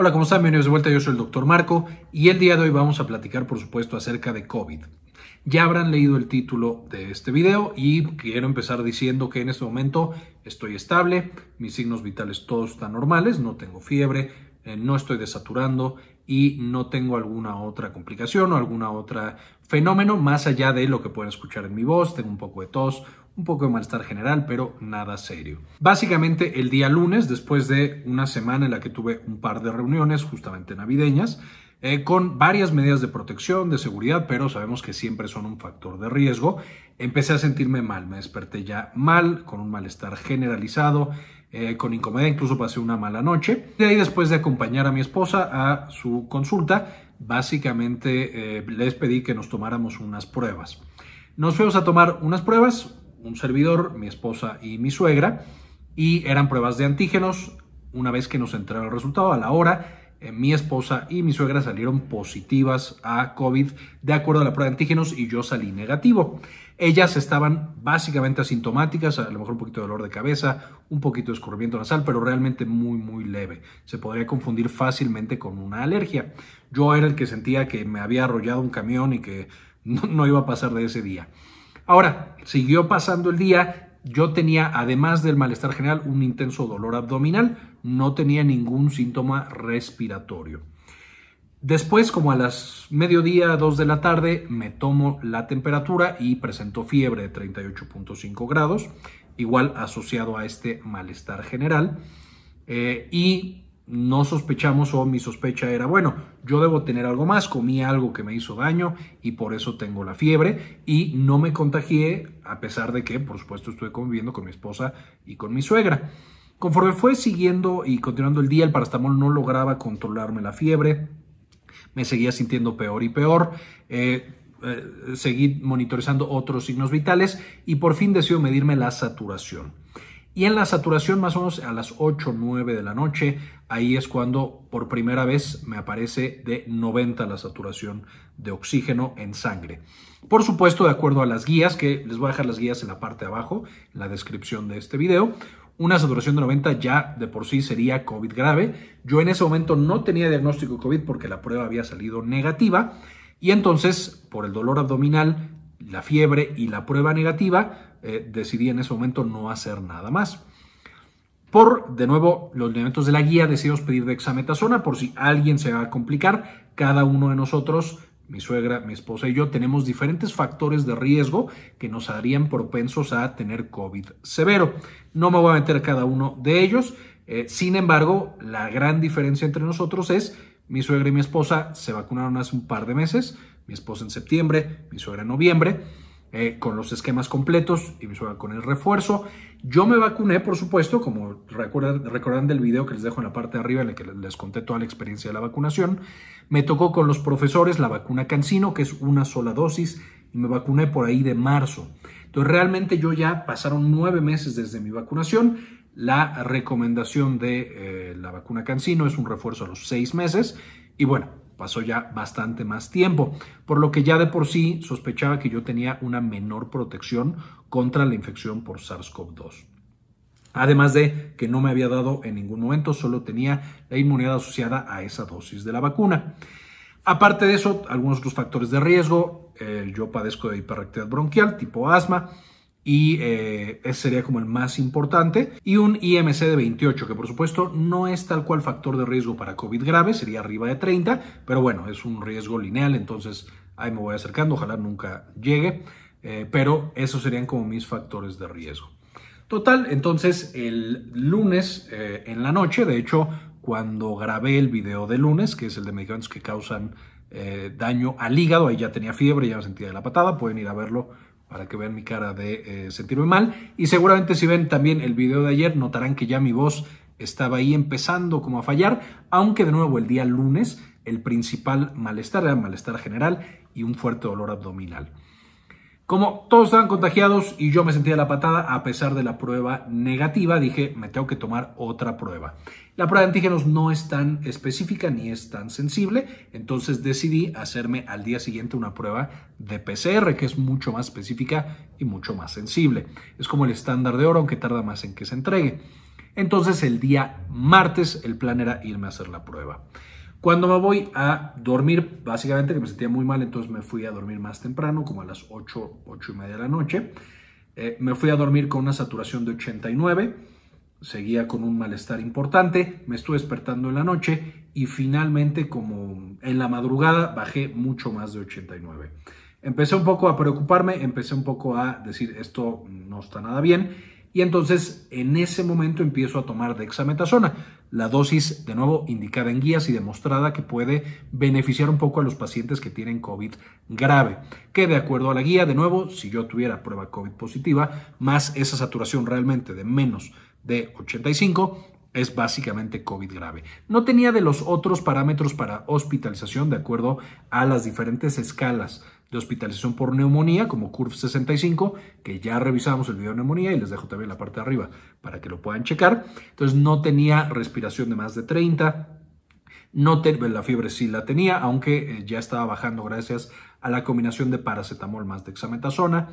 Hola, ¿cómo están? Bienvenidos de vuelta, yo soy el doctor Marco y el día de hoy vamos a platicar, por supuesto, acerca de COVID. Ya habrán leído el título de este video y quiero empezar diciendo que en este momento estoy estable, mis signos vitales todos están normales, no tengo fiebre, eh, no estoy desaturando y no tengo alguna otra complicación o alguna otra fenómeno más allá de lo que pueden escuchar en mi voz, tengo un poco de tos, un poco de malestar general, pero nada serio. Básicamente el día lunes, después de una semana en la que tuve un par de reuniones justamente navideñas, eh, con varias medidas de protección, de seguridad, pero sabemos que siempre son un factor de riesgo, empecé a sentirme mal, me desperté ya mal, con un malestar generalizado, eh, con incomodidad, incluso pasé una mala noche. De ahí, después de acompañar a mi esposa a su consulta, básicamente eh, les pedí que nos tomáramos unas pruebas. Nos fuimos a tomar unas pruebas, un servidor, mi esposa y mi suegra, y eran pruebas de antígenos. Una vez que nos entraron el resultado, a la hora, eh, mi esposa y mi suegra salieron positivas a COVID de acuerdo a la prueba de antígenos y yo salí negativo. Ellas estaban básicamente asintomáticas, a lo mejor un poquito de dolor de cabeza, un poquito de escurrimiento nasal, pero realmente muy, muy leve. Se podría confundir fácilmente con una alergia. Yo era el que sentía que me había arrollado un camión y que no, no iba a pasar de ese día. Ahora, siguió pasando el día, yo tenía, además del malestar general, un intenso dolor abdominal, no tenía ningún síntoma respiratorio. Después, como a las mediodía, 2 de la tarde, me tomo la temperatura y presento fiebre de 38.5 grados, igual asociado a este malestar general. Eh, y no sospechamos o mi sospecha era, bueno, yo debo tener algo más, comí algo que me hizo daño y por eso tengo la fiebre y no me contagié a pesar de que, por supuesto, estuve conviviendo con mi esposa y con mi suegra. Conforme fue siguiendo y continuando el día, el parastamol no lograba controlarme la fiebre, me seguía sintiendo peor y peor. Eh, eh, seguí monitorizando otros signos vitales y por fin decido medirme la saturación. Y en la saturación, más o menos a las 8 o 9 de la noche, ahí es cuando por primera vez me aparece de 90 la saturación de oxígeno en sangre. Por supuesto, de acuerdo a las guías, que les voy a dejar las guías en la parte de abajo, en la descripción de este video, una saturación de 90 ya de por sí sería COVID grave. Yo en ese momento no tenía diagnóstico de COVID porque la prueba había salido negativa. Y entonces, por el dolor abdominal, la fiebre y la prueba negativa, eh, decidí en ese momento no hacer nada más. Por, de nuevo, los elementos de la guía, decidimos pedir de dexametasona por si alguien se va a complicar. Cada uno de nosotros mi suegra, mi esposa y yo tenemos diferentes factores de riesgo que nos harían propensos a tener COVID severo. No me voy a meter cada uno de ellos. Eh, sin embargo, la gran diferencia entre nosotros es mi suegra y mi esposa se vacunaron hace un par de meses, mi esposa en septiembre, mi suegra en noviembre eh, con los esquemas completos y con el refuerzo. Yo me vacuné, por supuesto, como recuerdan, del video que les dejo en la parte de arriba en el que les conté toda la experiencia de la vacunación. Me tocó con los profesores la vacuna Cancino, que es una sola dosis, y me vacuné por ahí de marzo. Entonces, realmente yo ya pasaron nueve meses desde mi vacunación. La recomendación de eh, la vacuna Cancino es un refuerzo a los seis meses. Y bueno, Pasó ya bastante más tiempo, por lo que ya de por sí sospechaba que yo tenía una menor protección contra la infección por SARS-CoV-2. Además de que no me había dado en ningún momento, solo tenía la inmunidad asociada a esa dosis de la vacuna. Aparte de eso, algunos otros factores de riesgo, eh, yo padezco de hiperactividad bronquial tipo asma, y eh, ese sería como el más importante. Y un IMC de 28, que por supuesto no es tal cual factor de riesgo para COVID grave, sería arriba de 30, pero bueno, es un riesgo lineal, entonces ahí me voy acercando, ojalá nunca llegue, eh, pero esos serían como mis factores de riesgo. Total, entonces el lunes eh, en la noche, de hecho, cuando grabé el video de lunes, que es el de medicamentos que causan daño al hígado, ahí ya tenía fiebre, ya me sentía de la patada, pueden ir a verlo para que vean mi cara de eh, sentirme mal. Y seguramente si ven también el video de ayer, notarán que ya mi voz estaba ahí empezando como a fallar, aunque de nuevo el día lunes el principal malestar era malestar general y un fuerte dolor abdominal. Como todos estaban contagiados y yo me sentía la patada, a pesar de la prueba negativa, dije, me tengo que tomar otra prueba. La prueba de antígenos no es tan específica ni es tan sensible, entonces decidí hacerme al día siguiente una prueba de PCR, que es mucho más específica y mucho más sensible. Es como el estándar de oro, aunque tarda más en que se entregue. Entonces el día martes el plan era irme a hacer la prueba. Cuando me voy a dormir, básicamente que me sentía muy mal, entonces me fui a dormir más temprano, como a las 8, 8 y media de la noche. Eh, me fui a dormir con una saturación de 89, seguía con un malestar importante, me estuve despertando en la noche y finalmente como en la madrugada bajé mucho más de 89. Empecé un poco a preocuparme, empecé un poco a decir esto no está nada bien y entonces en ese momento empiezo a tomar dexametasona la dosis, de nuevo, indicada en guías y demostrada que puede beneficiar un poco a los pacientes que tienen COVID grave, que de acuerdo a la guía, de nuevo, si yo tuviera prueba COVID positiva, más esa saturación realmente de menos de 85, es básicamente COVID grave. No tenía de los otros parámetros para hospitalización de acuerdo a las diferentes escalas de hospitalización por neumonía, como Curve 65, que ya revisamos el video de neumonía y les dejo también la parte de arriba para que lo puedan checar. Entonces no tenía respiración de más de 30, no la fiebre sí la tenía, aunque eh, ya estaba bajando gracias a la combinación de paracetamol más dexametasona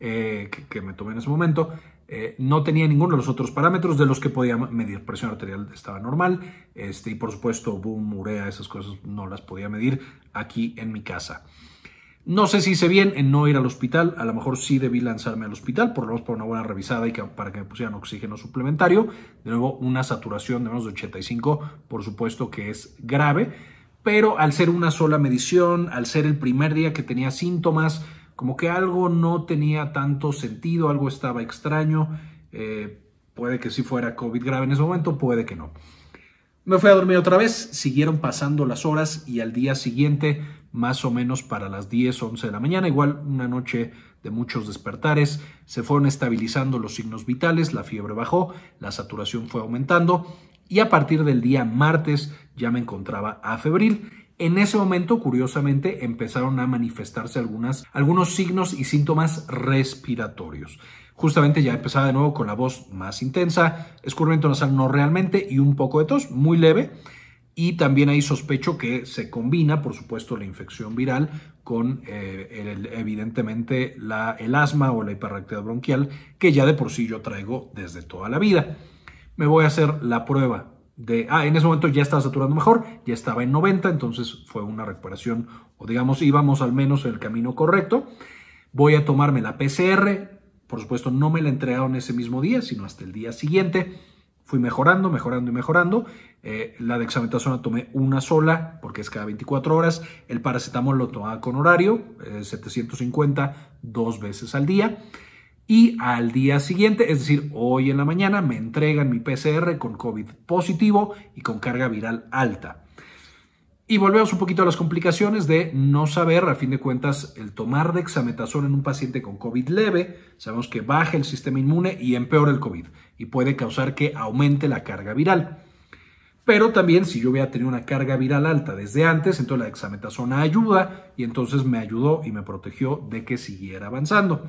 eh, que, me tomé en ese momento. Eh, no tenía ninguno de los otros parámetros de los que podía medir. Presión arterial estaba normal este, y por supuesto boom, urea, esas cosas no las podía medir aquí en mi casa. No sé si hice bien en no ir al hospital, a lo mejor sí debí lanzarme al hospital, por lo menos para una buena revisada y para que me pusieran oxígeno suplementario. De nuevo, una saturación de menos de 85, por supuesto que es grave, pero al ser una sola medición, al ser el primer día que tenía síntomas, como que algo no tenía tanto sentido, algo estaba extraño, eh, puede que sí fuera COVID grave en ese momento, puede que no. Me fui a dormir otra vez, siguieron pasando las horas y al día siguiente, más o menos para las 10, 11 de la mañana, igual una noche de muchos despertares, se fueron estabilizando los signos vitales, la fiebre bajó, la saturación fue aumentando y a partir del día martes ya me encontraba a febril. En ese momento, curiosamente, empezaron a manifestarse algunos signos y síntomas respiratorios. Justamente ya empezaba de nuevo con la voz más intensa, escurrimiento nasal no realmente y un poco de tos, muy leve. Y también hay sospecho que se combina, por supuesto, la infección viral con eh, el, evidentemente la, el asma o la hiperreactividad bronquial, que ya de por sí yo traigo desde toda la vida. Me voy a hacer la prueba de, ah, en ese momento ya estaba saturando mejor, ya estaba en 90, entonces fue una recuperación, o digamos, íbamos al menos en el camino correcto. Voy a tomarme la PCR, por supuesto, no me la entregaron ese mismo día, sino hasta el día siguiente. Fui mejorando, mejorando y mejorando. Eh, la dexametasona tomé una sola, porque es cada 24 horas. El paracetamol lo tomaba con horario, 750, eh, dos veces al día. Y al día siguiente, es decir, hoy en la mañana, me entregan mi PCR con COVID positivo y con carga viral alta. Y volvemos un poquito a las complicaciones de no saber, a fin de cuentas, el tomar de dexametasona en un paciente con COVID leve, sabemos que baja el sistema inmune y empeora el COVID y puede causar que aumente la carga viral. Pero también si yo hubiera tenido una carga viral alta desde antes, entonces la dexametasona ayuda y entonces me ayudó y me protegió de que siguiera avanzando.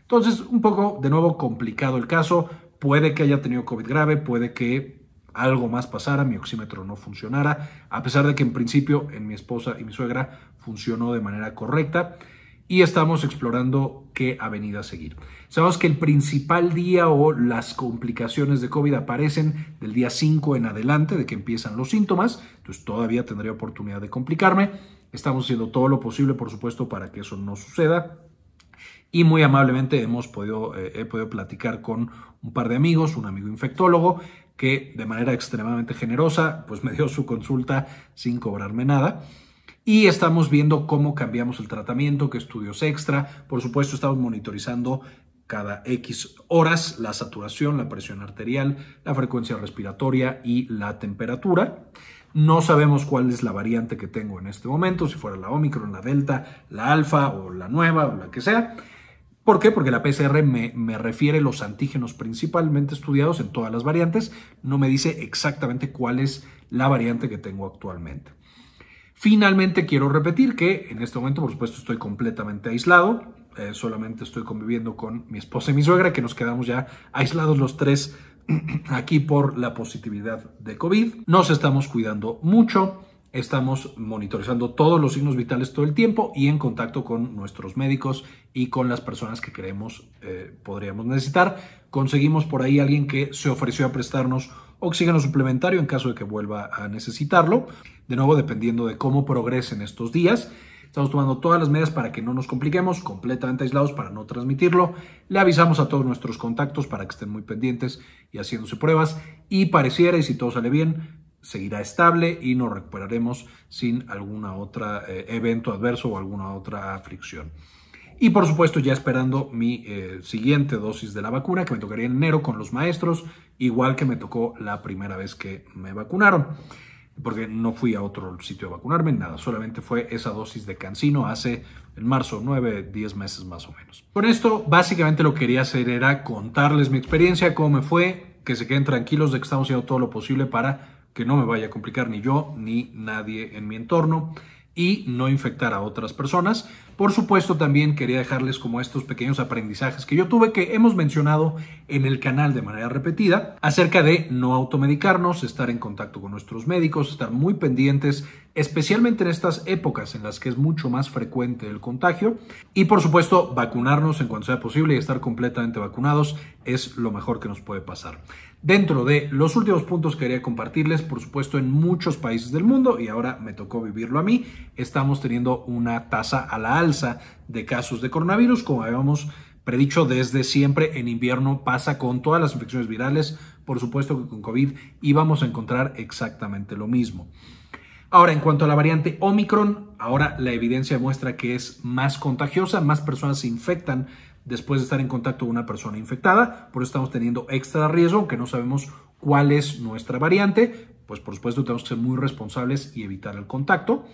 Entonces, un poco de nuevo complicado el caso, puede que haya tenido COVID grave, puede que algo más pasara, mi oxímetro no funcionara, a pesar de que en principio en mi esposa y mi suegra funcionó de manera correcta y estamos explorando qué avenida seguir. Sabemos que el principal día o las complicaciones de COVID aparecen del día 5 en adelante, de que empiezan los síntomas, entonces todavía tendría oportunidad de complicarme. Estamos haciendo todo lo posible, por supuesto, para que eso no suceda y muy amablemente hemos podido, eh, he podido platicar con un par de amigos, un amigo infectólogo, que de manera extremadamente generosa pues me dio su consulta sin cobrarme nada. Y estamos viendo cómo cambiamos el tratamiento, qué estudios extra. Por supuesto, estamos monitorizando cada X horas la saturación, la presión arterial, la frecuencia respiratoria y la temperatura. No sabemos cuál es la variante que tengo en este momento, si fuera la Omicron, la Delta, la Alfa o la nueva o la que sea. ¿Por qué? Porque la PCR me, refiere los antígenos principalmente estudiados en todas las variantes, no me dice exactamente cuál es la variante que tengo actualmente. Finalmente, quiero repetir que en este momento, por supuesto, estoy completamente aislado, eh, solamente estoy conviviendo con mi esposa y mi suegra, que nos quedamos ya aislados los tres aquí por la positividad de COVID. Nos estamos cuidando mucho estamos monitorizando todos los signos vitales todo el tiempo y en contacto con nuestros médicos y con las personas que creemos eh, podríamos necesitar. Conseguimos por ahí alguien que se ofreció a prestarnos oxígeno suplementario en caso de que vuelva a necesitarlo. De nuevo, dependiendo de cómo progresen estos días. Estamos tomando todas las medidas para que no nos compliquemos, completamente aislados para no transmitirlo. Le avisamos a todos nuestros contactos para que estén muy pendientes y haciéndose pruebas. Y pareciera, y si todo sale bien, seguirá estable y nos recuperaremos sin algún otro eh, evento adverso o alguna otra aflicción. Y por supuesto ya esperando mi eh, siguiente dosis de la vacuna que me tocaría en enero con los maestros, igual que me tocó la primera vez que me vacunaron, porque no fui a otro sitio a vacunarme, nada, solamente fue esa dosis de cancino hace en marzo nueve, diez meses más o menos. Con esto básicamente lo que quería hacer era contarles mi experiencia, cómo me fue, que se queden tranquilos de que estamos haciendo todo lo posible para que no me vaya a complicar ni yo ni nadie en mi entorno y no infectar a otras personas. Por supuesto, también quería dejarles como estos pequeños aprendizajes que yo tuve que hemos mencionado en el canal de manera repetida acerca de no automedicarnos, estar en contacto con nuestros médicos, estar muy pendientes, especialmente en estas épocas en las que es mucho más frecuente el contagio y por supuesto vacunarnos en cuanto sea posible y estar completamente vacunados es lo mejor que nos puede pasar. Dentro de los últimos puntos que quería compartirles, por supuesto, en muchos países del mundo, y ahora me tocó vivirlo a mí, estamos teniendo una tasa a la alza de casos de coronavirus, como habíamos predicho desde siempre, en invierno pasa con todas las infecciones virales, por supuesto que con COVID íbamos a encontrar exactamente lo mismo. Ahora, en cuanto a la variante Omicron, ahora la evidencia muestra que es más contagiosa, más personas se infectan después de estar en contacto con una persona infectada. Por eso estamos teniendo extra riesgo, aunque no sabemos cuál es nuestra variante. Pues por supuesto tenemos que ser muy responsables y evitar el contacto.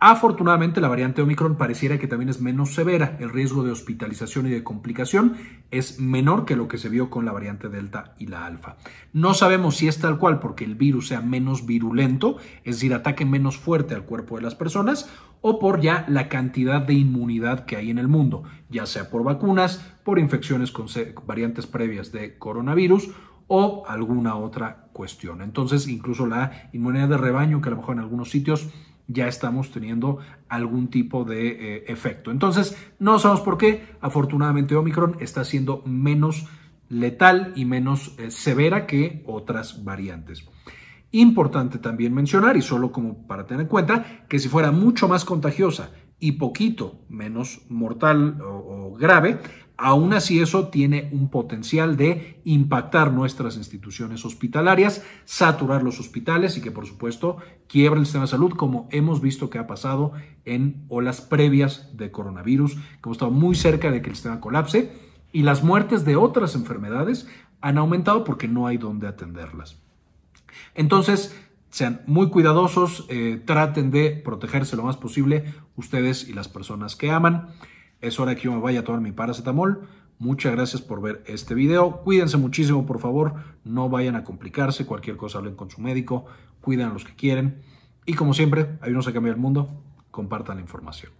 Afortunadamente, la variante Omicron pareciera que también es menos severa. El riesgo de hospitalización y de complicación es menor que lo que se vio con la variante Delta y la Alfa. No sabemos si es tal cual porque el virus sea menos virulento, es decir, ataque menos fuerte al cuerpo de las personas, o por ya la cantidad de inmunidad que hay en el mundo, ya sea por vacunas, por infecciones con variantes previas de coronavirus o alguna otra cuestión. Entonces, incluso la inmunidad de rebaño, que a lo mejor en algunos sitios ya estamos teniendo algún tipo de eh, efecto. Entonces, no sabemos por qué. Afortunadamente, Omicron está siendo menos letal y menos eh, severa que otras variantes. Importante también mencionar, y solo como para tener en cuenta, que si fuera mucho más contagiosa y poquito menos mortal o grave, Aún así, eso tiene un potencial de impactar nuestras instituciones hospitalarias, saturar los hospitales y que, por supuesto, quiebre el sistema de salud, como hemos visto que ha pasado en olas previas de coronavirus, que hemos estado muy cerca de que el sistema colapse y las muertes de otras enfermedades han aumentado porque no hay dónde atenderlas. Entonces, sean muy cuidadosos, eh, traten de protegerse lo más posible ustedes y las personas que aman. Es hora que yo me vaya a tomar mi paracetamol. Muchas gracias por ver este video. Cuídense muchísimo, por favor. No vayan a complicarse. Cualquier cosa hablen con su médico. Cuiden a los que quieren. Y como siempre, ayúdenos a cambiar el mundo. Compartan la información.